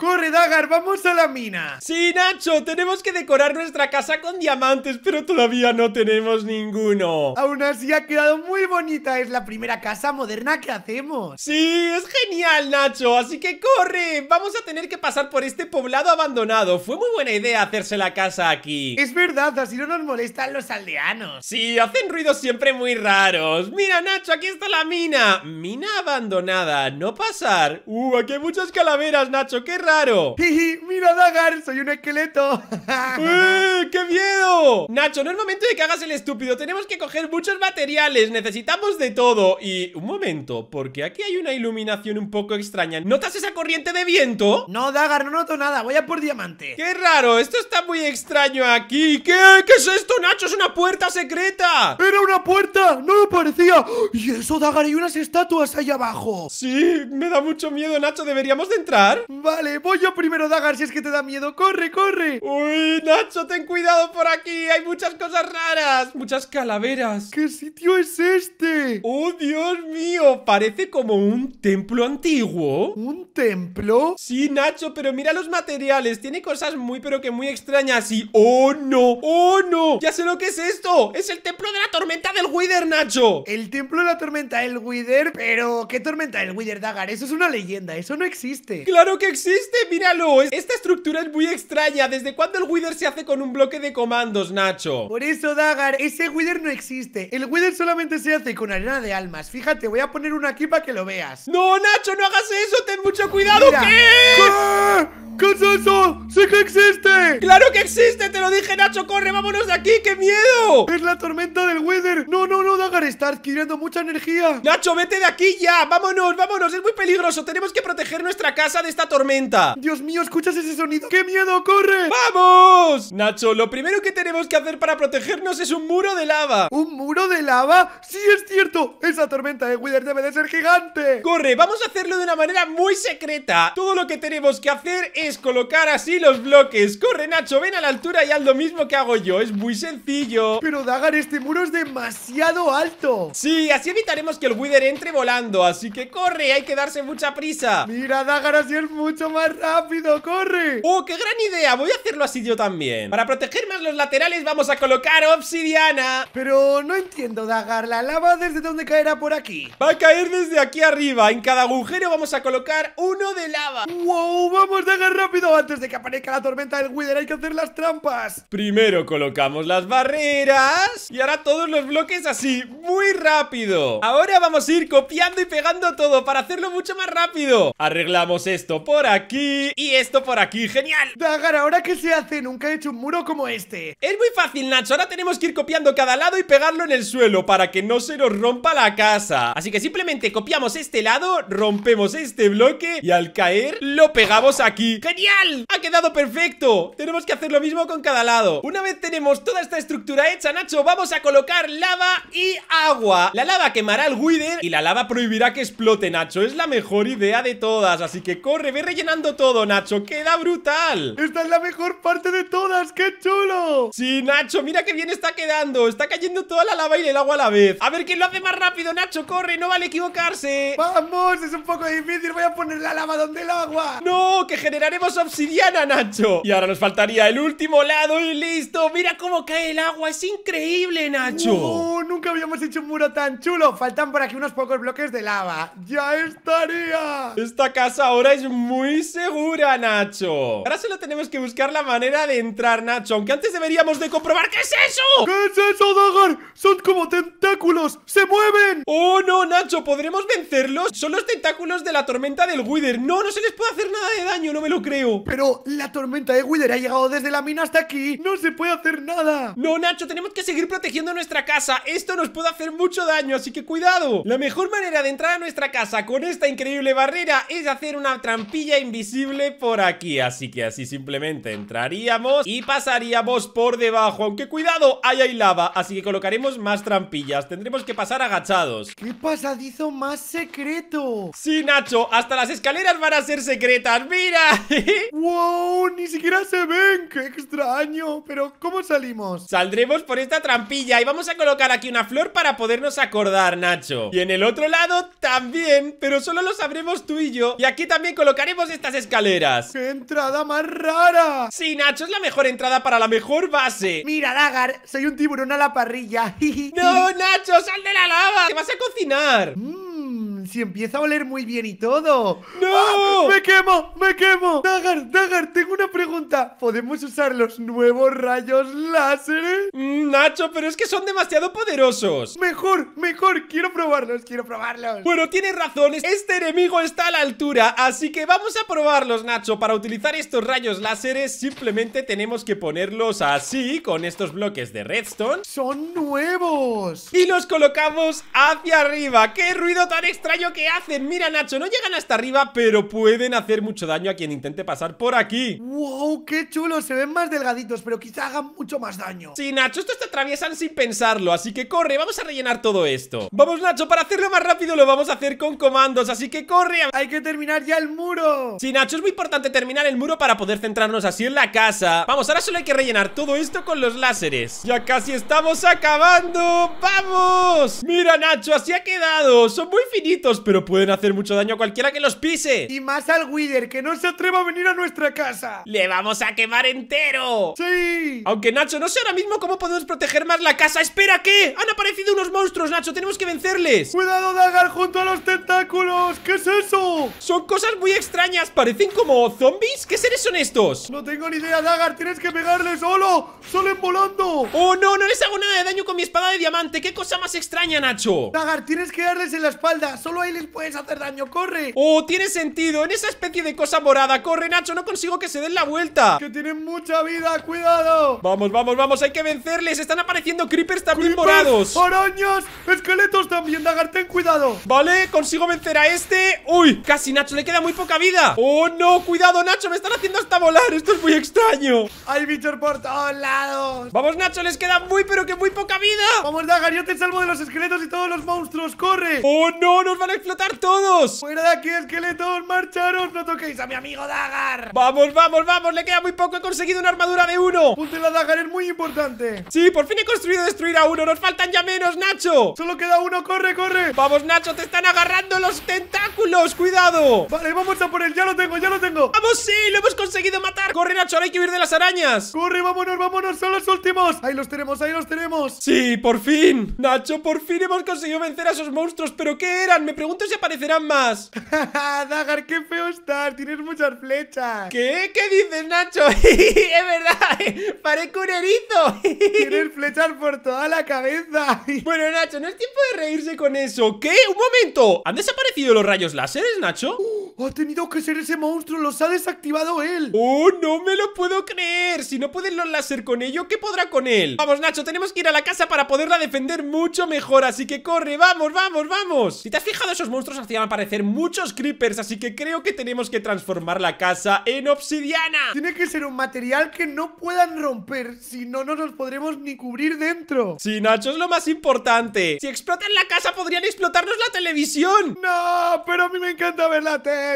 ¡Corre, Dagar! ¡Vamos a la mina! ¡Sí, Nacho! Tenemos que decorar nuestra casa con diamantes, pero todavía no tenemos ninguno. Aún así ha quedado muy bonita. Es la primera casa moderna que hacemos. ¡Sí! ¡Es genial, Nacho! ¡Así que corre! Vamos a tener que pasar por este poblado abandonado. Fue muy buena idea hacerse la casa aquí. Es verdad, así no nos molestan los aldeanos. Sí, hacen ruidos siempre muy raros. ¡Mira, Nacho! ¡Aquí está la mina! Mina abandonada. No pasar. ¡Uh! Aquí hay muchas calaveras, Nacho. ¡Qué raro! ¡Jiji! ¡Mira, Dagar! ¡Soy un esqueleto! ¡Eh, ¡Qué miedo! Nacho, no es momento de que hagas el estúpido. Tenemos que coger muchos materiales. Necesitamos de todo. Y un momento, porque aquí hay una iluminación un poco extraña. ¿Notas esa corriente de viento? No, Dagar, no noto nada. Voy a por diamante. ¡Qué raro! Esto está muy extraño aquí. ¿Qué? ¿Qué es esto, Nacho? ¡Es una puerta secreta! ¡Era una puerta! ¡No lo parecía! ¡Y eso, Dagar! ¡Hay unas estatuas ahí abajo! Sí, me da mucho miedo, Nacho. ¿Deberíamos de entrar? Vale, voy yo primero, Dagar, si es que te da miedo. ¡Corre, corre! ¡Uy, Nacho, ten cuidado por aquí! ¡Hay muchas cosas raras! ¡Muchas calaveras! ¿Qué sitio es este? ¡Oh, Dios mío! Parece como un templo antiguo. ¿Un templo? Sí, Nacho, pero mira los materiales. Tiene cosas muy, pero que muy extrañas y... ¡Oh, no! ¡Oh, no! ¡Ya sé lo que es esto! ¡Es el templo de la tormenta del Wither, Nacho! ¿El templo de la tormenta del Wither? Pero, ¿qué tormenta del Wither, Dagar? Eso es una leyenda, eso no existe. ¡Claro que existe! Este, míralo Esta estructura es muy extraña ¿Desde cuándo el Wither se hace con un bloque de comandos, Nacho? Por eso, Dagar, ese Wither no existe El Wither solamente se hace con arena de almas Fíjate, voy a poner una aquí para que lo veas No, Nacho, no hagas eso, ten mucho cuidado ¿Qué? ¿Qué? es eso? ¡Sí que existe! ¡Claro que existe! ¡Te lo dije, Nacho! ¡Corre, vámonos de aquí! ¡Qué miedo! ¡Es la tormenta del Wither! ¡No, no, no, Dagar! ¡Está adquiriendo mucha energía! ¡Nacho, vete de aquí ya! ¡Vámonos, vámonos! ¡Es muy peligroso! ¡Tenemos que proteger nuestra casa de esta tormenta! ¡Dios mío, escuchas ese sonido! ¡Qué miedo, corre! ¡Vamos! Nacho, lo primero que tenemos que hacer para protegernos es un muro de lava. ¿Un muro de lava? ¡Sí, es cierto! ¡Esa tormenta de Wither debe de ser gigante! ¡Corre! Vamos a hacerlo de una manera muy secreta. Todo lo que tenemos que hacer es colocar así los bloques. ¡Corre, Nacho! Ven a la altura y haz lo mismo que hago yo. Es muy sencillo. Pero, Dagar, este muro es demasiado alto. Sí, así evitaremos que el Wither entre volando. Así que corre, hay que darse mucha prisa. Mira, Dagar, así es mucho más rápido, corre ¡Oh, qué gran idea! Voy a hacerlo así yo también Para proteger más los laterales vamos a colocar obsidiana Pero no entiendo, Dagar, ¿la lava desde dónde caerá por aquí? Va a caer desde aquí arriba En cada agujero vamos a colocar uno de lava ¡Wow! ¡Vamos, Dagar, rápido! Antes de que aparezca la tormenta del Wither hay que hacer las trampas Primero colocamos las barreras Y ahora todos los bloques así Muy rápido Ahora vamos a ir copiando y pegando todo Para hacerlo mucho más rápido Arreglamos esto por aquí y esto por aquí. ¡Genial! Dagar, ¿ahora qué se hace? Nunca he hecho un muro como este. Es muy fácil, Nacho. Ahora tenemos que ir copiando cada lado y pegarlo en el suelo para que no se nos rompa la casa. Así que simplemente copiamos este lado, rompemos este bloque y al caer lo pegamos aquí. ¡Genial! ¡Ha quedado perfecto! Tenemos que hacer lo mismo con cada lado. Una vez tenemos toda esta estructura hecha, Nacho, vamos a colocar lava y agua. La lava quemará el Wither y la lava prohibirá que explote, Nacho. Es la mejor idea de todas, así que corre, ve rellenando todo, Nacho ¡Queda brutal! ¡Esta es la mejor parte de todas! ¡Qué chulo! Sí, Nacho, mira qué bien está quedando Está cayendo toda la lava y el agua a la vez A ver, ¿quién lo hace más rápido, Nacho? ¡Corre! ¡No vale equivocarse! ¡Vamos! Es un poco difícil Voy a poner la lava donde el agua ¡No! ¡Que generaremos obsidiana, Nacho! Y ahora nos faltaría el último lado y listo Mira cómo cae el agua Es increíble, Nacho ¡Oh! Nunca habíamos hecho un muro tan chulo Faltan por aquí unos pocos bloques de lava ¡Ya estaría! Esta casa ahora es muy segura, Nacho Ahora solo tenemos que buscar la manera de entrar, Nacho Aunque antes deberíamos de comprobar ¿Qué es eso? ¿Qué es eso, Dagar? Son como tentáculos ¡Se mueven! ¡Oh, no, Nacho! ¿Podremos vencerlos? Son los tentáculos de la tormenta del Wither No, no se les puede hacer nada de daño, no me lo creo Pero la tormenta de Wither ha llegado desde la mina hasta aquí ¡No se puede hacer nada! No, Nacho, tenemos que seguir protegiendo nuestra casa Esto nos puede hacer mucho daño, así que cuidado La mejor manera de entrar a nuestra casa con esta increíble barrera es hacer una trampilla invisible visible por aquí Así que así simplemente entraríamos y pasaríamos por debajo Aunque cuidado, ahí hay lava Así que colocaremos más trampillas Tendremos que pasar agachados ¡Qué pasadizo más secreto! Sí, Nacho, hasta las escaleras van a ser secretas ¡Mira! ¡Wow! ¡Ni siquiera se ve! ¡Qué extraño! Pero, ¿cómo salimos? Saldremos por esta trampilla y vamos a colocar aquí una flor para podernos acordar, Nacho. Y en el otro lado también, pero solo lo sabremos tú y yo. Y aquí también colocaremos estas escaleras. ¡Qué entrada más rara! Sí, Nacho, es la mejor entrada para la mejor base. Mira, Dagar, soy un tiburón a la parrilla. ¡No, Nacho, sal de la lava! ¡Te vas a cocinar! Mmm, si empieza a oler muy bien y todo. ¡No! ¡Ah! ¡Me quemo! ¡Me quemo! Dagar, Dagar, tengo una pregunta. ¿Podemos usar los nuevos rayos láser? Mm, Nacho, pero es que son demasiado poderosos. Mejor, mejor, quiero probarlos, quiero probarlos. Bueno, tienes razón, este enemigo está a la altura, así que vamos a probarlos, Nacho. Para utilizar estos rayos láseres simplemente tenemos que ponerlos así, con estos bloques de redstone. ¡Son nuevos! Y los colocamos hacia arriba. ¡Qué ruido tan extraño que hacen! Mira, Nacho, no llegan hasta arriba, pero pueden hacer mucho daño a quien intente pasar por aquí. ¡Wow, qué chulo! se ven más delgaditos, pero quizá hagan mucho más daño. Sí, Nacho, estos te atraviesan sin pensarlo, así que corre, vamos a rellenar todo esto. Vamos, Nacho, para hacerlo más rápido lo vamos a hacer con comandos, así que corre. Hay que terminar ya el muro. Sí, Nacho, es muy importante terminar el muro para poder centrarnos así en la casa. Vamos, ahora solo hay que rellenar todo esto con los láseres. Ya casi estamos acabando. ¡Vamos! Mira, Nacho, así ha quedado. Son muy finitos, pero pueden hacer mucho daño a cualquiera que los pise. Y más al Wither, que no se atreva a venir a nuestra casa. Le vamos a quemar el entero ¡Sí! Aunque Nacho, no sé ahora mismo cómo podemos proteger más la casa ¡Espera, qué! ¡Han aparecido unos monstruos, Nacho! ¡Tenemos que vencerles! ¡Cuidado, Dagar, junto a los tentáculos! ¿Qué es eso? Son cosas muy extrañas Parecen como zombies ¿Qué seres son estos? No tengo ni idea, Dagar Tienes que pegarle solo en volando! ¡Oh, no! No les hago nada de daño con mi espada de diamante ¡Qué cosa más extraña, Nacho! Dagar, tienes que darles en la espalda Solo ahí les puedes hacer daño ¡Corre! ¡Oh, tiene sentido! En esa especie de cosa morada ¡Corre, Nacho! No consigo que se den la vuelta Que tienen mucha vida, cuidado Vamos, vamos, vamos, hay que vencerles Están apareciendo creepers también creepers, morados arañas, esqueletos también, Dagar, ten cuidado Vale, consigo vencer a este Uy, casi Nacho, le queda muy poca vida Oh no, cuidado Nacho, me están haciendo hasta volar Esto es muy extraño Hay bichos por todos lados Vamos Nacho, les queda muy pero que muy poca vida Vamos Dagar, yo te salvo de los esqueletos y todos los monstruos, corre Oh no, nos van a explotar todos Fuera de aquí esqueletos, marcharos No toquéis a mi amigo Dagar Vamos, vamos, vamos, le queda muy poco conseguido una armadura de uno! Ponte la daga, es muy importante. Sí, por fin he construido destruir a uno. Nos faltan ya menos, Nacho. Solo queda uno, corre, corre. Vamos, Nacho, te están agarrando los tentáculos. Cuidado. Vale, vamos a por él. Ya lo tengo, ya lo tengo. Vamos, sí, lo hemos conseguido matar. Corre, Nacho, ahora hay que huir de las arañas. Corre, vámonos, vámonos. Son los últimos. Ahí los tenemos, ahí los tenemos. Sí, por fin. Nacho, por fin hemos conseguido vencer a esos monstruos. ¿Pero qué eran? Me pregunto si aparecerán más. Dagar, qué feo estás. Tienes muchas flechas. ¿Qué? ¿Qué dices, Nacho? es verdad, parezco un erizo. Tienes flechas por toda la cabeza. bueno, Nacho, no es tiempo de reírse con eso. ¿Qué? ¡Un momento! ¿Han desaparecido los rayos láseres, Nacho? Oh, ¡Ha tenido que ser ese monstruo! ¡Los ha desactivado él! ¡Oh, no me lo puedo creer! Si no pueden los láser con ello, ¿qué podrá con él? Vamos, Nacho, tenemos que ir a la casa para poderla defender mucho mejor Así que corre, vamos, vamos, vamos Si te has fijado, esos monstruos hacían aparecer muchos creepers Así que creo que tenemos que transformar la casa en obsidiana Tiene que ser un material que no puedan romper Si no, no nos podremos ni cubrir dentro Sí, Nacho, es lo más importante Si explotan la casa, podrían explotarnos la televisión ¡No! Pero a mí me encanta ver la tele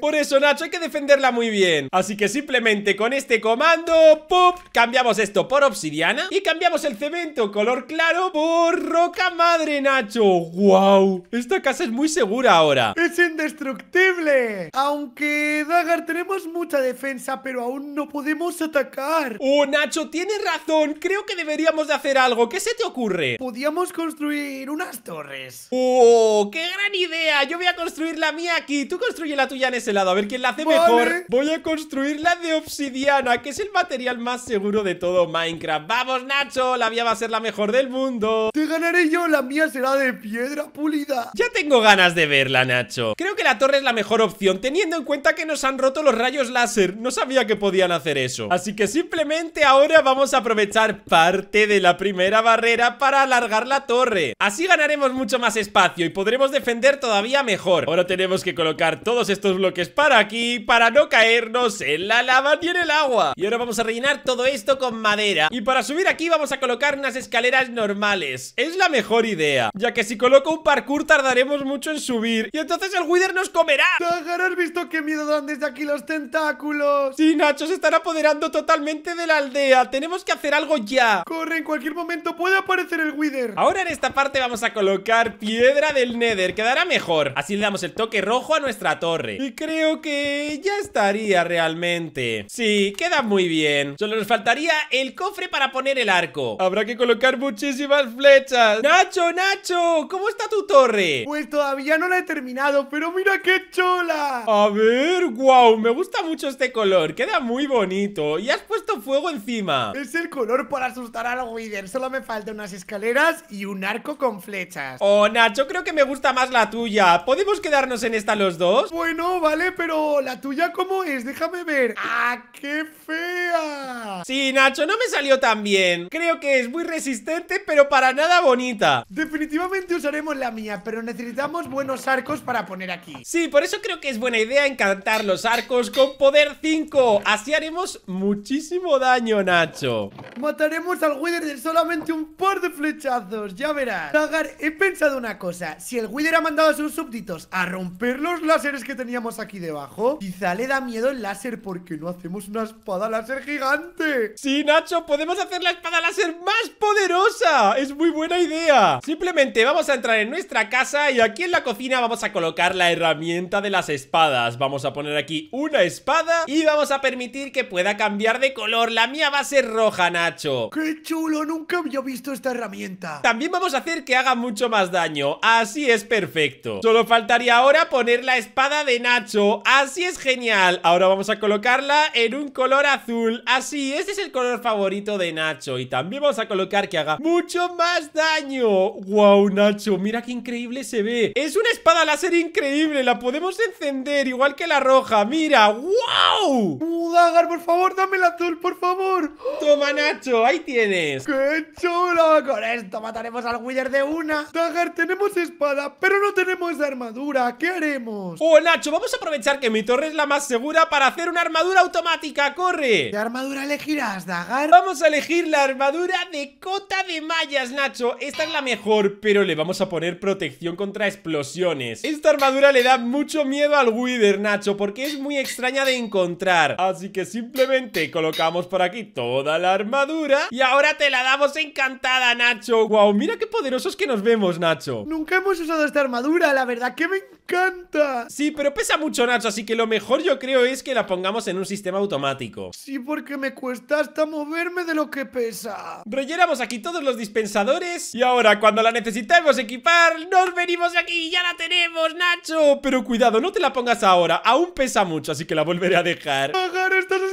por eso, Nacho, hay que defenderla muy bien. Así que simplemente con este comando, pop, Cambiamos esto por obsidiana y cambiamos el cemento color claro por roca madre, Nacho. ¡Wow! Esta casa es muy segura ahora. ¡Es indestructible! Aunque, Dagar, tenemos mucha defensa, pero aún no podemos atacar. ¡Oh, Nacho, tienes razón! Creo que deberíamos de hacer algo. ¿Qué se te ocurre? Podíamos construir unas torres. ¡Oh, qué gran idea! Yo voy a construir la mía aquí. Tú construye la tuya en ese lado, a ver quién la hace mejor. Voy a construir la de obsidiana, que es el material más seguro de todo Minecraft. ¡Vamos, Nacho! La mía va a ser la mejor del mundo. Te ganaré yo, la mía será de piedra pulida. Ya tengo ganas de verla, Nacho. Creo que la torre es la mejor opción, teniendo en cuenta que nos han roto los rayos láser. No sabía que podían hacer eso. Así que simplemente ahora vamos a aprovechar parte de la primera barrera para alargar la torre. Así ganaremos mucho más espacio y podremos defender todavía mejor. Ahora tenemos que colocar todos estos bloques para aquí para no caernos en la lava Tiene el agua Y ahora vamos a rellenar todo esto con madera Y para subir aquí vamos a colocar unas escaleras normales Es la mejor idea Ya que si coloco un parkour tardaremos mucho en subir Y entonces el Wither nos comerá ¿No ¿has visto qué miedo dan desde aquí los tentáculos? Sí, Nacho, se están apoderando totalmente de la aldea Tenemos que hacer algo ya Corre, en cualquier momento puede aparecer el Wither Ahora en esta parte vamos a colocar piedra del Nether Quedará mejor Así le damos el toque rojo a nuestra torre Y creo que ya estaría realmente Sí, queda muy bien Solo nos faltaría el cofre para poner el arco Habrá que colocar muchísimas flechas ¡Nacho, Nacho! ¿Cómo está tu torre? Pues todavía no la he terminado, pero mira qué chola A ver, guau, me gusta mucho este color Queda muy bonito Y has puesto fuego encima Es el color para asustar al Wither Solo me faltan unas escaleras y un arco con flechas Oh, Nacho, creo que me gusta más la tuya Podemos quedarnos en esta los dos bueno, vale, pero ¿la tuya cómo es? Déjame ver. ¡Ah, qué fea! Sí, Nacho, no me salió tan bien. Creo que es muy resistente, pero para nada bonita. Definitivamente usaremos la mía, pero necesitamos buenos arcos para poner aquí. Sí, por eso creo que es buena idea encantar los arcos con poder 5. Así haremos muchísimo daño, Nacho. Mataremos al Wither de solamente un par de flechazos, ya verás. Nagar, he pensado una cosa. Si el Wither ha mandado a sus súbditos a romperlos, las es que teníamos aquí debajo? Quizá le da miedo el láser porque no hacemos una espada láser gigante. Sí, Nacho, podemos hacer la espada láser más poderosa. Es muy buena idea. Simplemente vamos a entrar en nuestra casa y aquí en la cocina vamos a colocar la herramienta de las espadas. Vamos a poner aquí una espada y vamos a permitir que pueda cambiar de color. La mía va a ser roja, Nacho. ¡Qué chulo! Nunca había visto esta herramienta. También vamos a hacer que haga mucho más daño. Así es perfecto. Solo faltaría ahora poner la espada de Nacho Así es genial Ahora vamos a colocarla en un color azul Así, este es el color favorito de Nacho Y también vamos a colocar que haga mucho más daño Wow, Nacho, mira qué increíble se ve Es una espada láser increíble La podemos encender, igual que la roja Mira, wow Dagar, por favor, dame el azul, por favor Toma, Nacho, ahí tienes ¡Qué chulo! Con esto mataremos al Wither de una Dagar, tenemos espada, pero no tenemos armadura ¿Qué haremos? Oh, Nacho, vamos a aprovechar que mi torre es la más segura para hacer una armadura automática. ¡Corre! ¿Qué armadura elegirás, Dagar? Vamos a elegir la armadura de cota de mallas, Nacho. Esta es la mejor, pero le vamos a poner protección contra explosiones. Esta armadura le da mucho miedo al Wither, Nacho, porque es muy extraña de encontrar. Así que simplemente colocamos por aquí toda la armadura y ahora te la damos encantada, Nacho. ¡Guau! mira qué poderosos que nos vemos, Nacho. Nunca hemos usado esta armadura, la verdad que me encanta. Sí, pero pesa mucho, Nacho, así que lo mejor yo creo es que la pongamos en un sistema automático. Sí, porque me cuesta hasta moverme de lo que pesa. Rellenamos aquí todos los dispensadores y ahora cuando la necesitemos equipar, nos venimos aquí, ya la tenemos, Nacho. Pero cuidado, no te la pongas ahora, aún pesa mucho, así que la volveré a dejar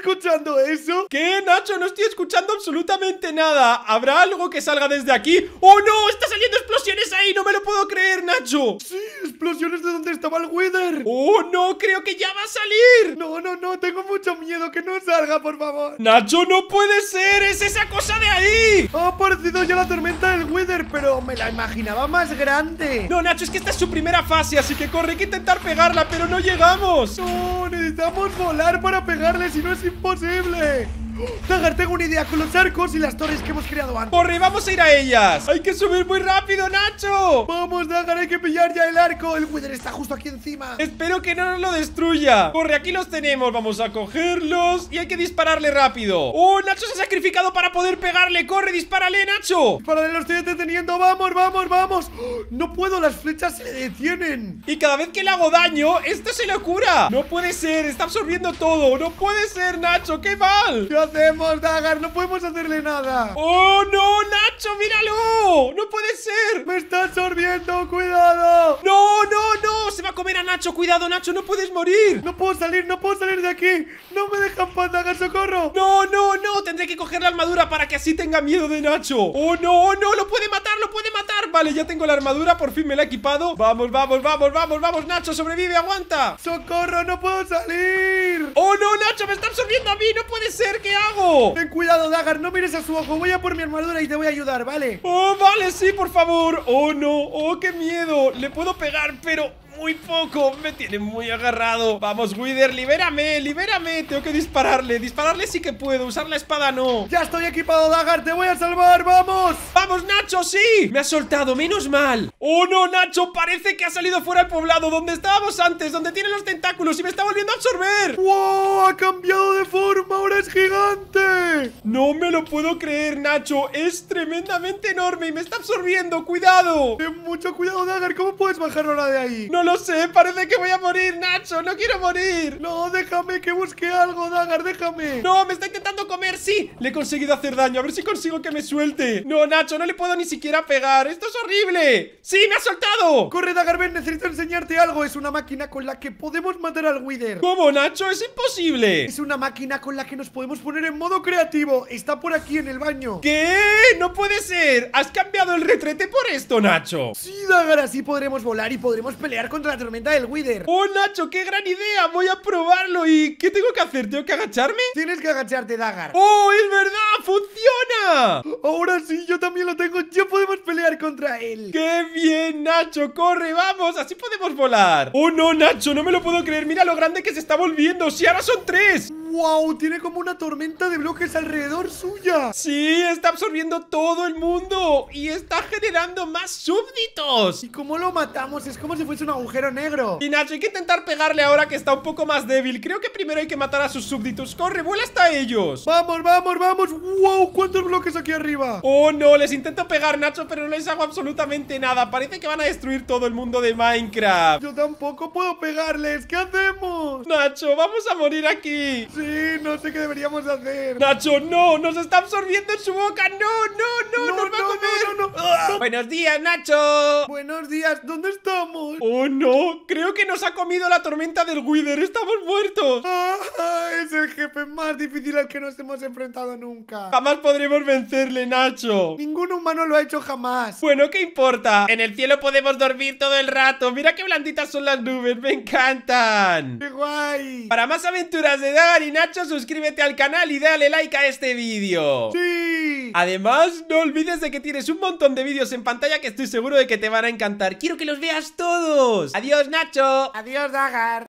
escuchando eso? ¿Qué, Nacho? No estoy escuchando absolutamente nada ¿Habrá algo que salga desde aquí? ¡Oh, no! ¡Está saliendo explosiones ahí! ¡No me lo puedo creer, Nacho! ¡Sí! ¡Explosiones de donde estaba el Wither! ¡Oh, no! ¡Creo que ya va a salir! No, no, no, tengo mucho miedo que no salga, por favor ¡Nacho, no puede ser! ¡Es esa cosa de ahí! Ha oh, aparecido ya la tormenta del Wither, pero me la imaginaba más grande No, Nacho, es que esta es su primera fase, así que corre, hay que intentar pegarla, pero no llegamos No, necesitamos volar para pegarle, si no es imposible imposible! Dagar, tengo una idea con los arcos y las torres que hemos creado antes ¡Corre, vamos a ir a ellas! ¡Hay que subir muy rápido, Nacho! ¡Vamos, Dagar, hay que pillar ya el arco! ¡El Wither está justo aquí encima! ¡Espero que no nos lo destruya! ¡Corre, aquí los tenemos! Vamos a cogerlos y hay que dispararle rápido ¡Oh, Nacho se ha sacrificado para poder pegarle! ¡Corre, dispárale, Nacho! ¡Para de lo estoy deteniendo! ¡Vamos, vamos, vamos! vamos ¡No puedo! ¡Las flechas se detienen! Y cada vez que le hago daño, ¡esto se locura! ¡No puede ser! ¡Está absorbiendo todo! ¡No puede ser, Nacho! ¡Qué mal! hacemos, Dagar? No podemos hacerle nada. ¡Oh, no, Nacho! ¡Míralo! ¡No puede ser! ¡Me está absorbiendo! ¡Cuidado! ¡No, no, no! ¡Se va a comer a Nacho! ¡Cuidado, Nacho! ¡No puedes morir! ¡No puedo salir! ¡No puedo salir de aquí! ¡No me dejan paz, Dagar! ¡Socorro! ¡No, no, no! Tendré que coger la armadura para que así tenga miedo de Nacho. ¡Oh, no, oh, no! ¡Lo puede matar! ¡Lo puede matar! Vale, ya tengo la armadura. Por fin me la he equipado. ¡Vamos, vamos, vamos, vamos, vamos! ¡Nacho, sobrevive! ¡Aguanta! ¡Socorro! ¡No puedo salir! ¡Oh, no, Nacho! ¡Me está absorbiendo a mí! ¡No puede ser! que Ten cuidado, Dagar, no mires a su ojo Voy a por mi armadura y te voy a ayudar, ¿vale? Oh, vale, sí, por favor Oh, no, oh, qué miedo Le puedo pegar, pero muy poco. Me tiene muy agarrado. Vamos, Wither, libérame, libérame. Tengo que dispararle. Dispararle sí que puedo. Usar la espada no. Ya estoy equipado, Dagar. Te voy a salvar. ¡Vamos! ¡Vamos, Nacho! ¡Sí! Me ha soltado. Menos mal. ¡Oh, no, Nacho! Parece que ha salido fuera del poblado. Donde estábamos antes. Donde tiene los tentáculos. Y me está volviendo a absorber. ¡Wow! Ha cambiado de forma. Ahora es gigante. No me lo puedo creer, Nacho. Es tremendamente enorme. Y me está absorbiendo. ¡Cuidado! Ten mucho cuidado, Dagar. ¿Cómo puedes bajar ahora de ahí? No no sé, parece que voy a morir, Nacho No quiero morir No, déjame que busque algo, Dagar, déjame No, me está intentando comer, sí Le he conseguido hacer daño, a ver si consigo que me suelte No, Nacho, no le puedo ni siquiera pegar Esto es horrible Sí, me ha soltado Corre, Dagar, ven, necesito enseñarte algo Es una máquina con la que podemos matar al Wither ¿Cómo, Nacho? Es imposible Es una máquina con la que nos podemos poner en modo creativo Está por aquí en el baño ¿Qué? ¡No puede ser! ¿Has cambiado el retrete por esto, Nacho? Sí, Dagar, así podremos volar y podremos pelear con contra la tormenta del Wither. ¡Oh, Nacho! ¡Qué gran idea! Voy a probarlo. ¿Y qué tengo que hacer? ¿Tengo que agacharme? Tienes que agacharte, Dagar. ¡Oh, es verdad! ¡Funciona! Ahora sí, yo también lo tengo. Ya podemos pelear contra él. ¡Qué bien, Nacho! ¡Corre, vamos! Así podemos volar. ¡Oh, no, Nacho! No me lo puedo creer. Mira lo grande que se está volviendo. sí, ahora son tres! ¡Wow! Tiene como una tormenta de bloques alrededor suya. Sí, está absorbiendo todo el mundo y está generando más súbditos. ¿Y cómo lo matamos? Es como si fuese una negro Y Nacho, hay que intentar pegarle ahora que está un poco más débil Creo que primero hay que matar a sus súbditos ¡Corre, vuela hasta ellos! ¡Vamos, vamos, vamos! ¡Wow! ¿Cuántos bloques aquí arriba? ¡Oh, no! Les intento pegar, Nacho, pero no les hago absolutamente nada Parece que van a destruir todo el mundo de Minecraft Yo tampoco puedo pegarles ¿Qué hacemos? Nacho, vamos a morir aquí Sí, no sé qué deberíamos hacer Nacho, no, nos está absorbiendo en su boca No, no, no, nos va a comer no, ah. Buenos días, Nacho Buenos días, ¿dónde estamos? ¡Oh, no! Creo que nos ha comido la tormenta del Wither. ¡Estamos muertos! Ah, es el jefe más difícil al que nos hemos enfrentado nunca. Jamás podremos vencerle, Nacho. Ningún humano lo ha hecho jamás. Bueno, ¿qué importa? En el cielo podemos dormir todo el rato. Mira qué blanditas son las nubes. ¡Me encantan! ¡Qué guay! Para más aventuras de Dagar y Nacho, suscríbete al canal y dale like a este vídeo. ¡Sí! Además, no olvides de que tienes un montón de vídeos en pantalla que estoy seguro de que te van a encantar. ¡Quiero que los veas todos! Adiós, Nacho. Adiós, Dagar.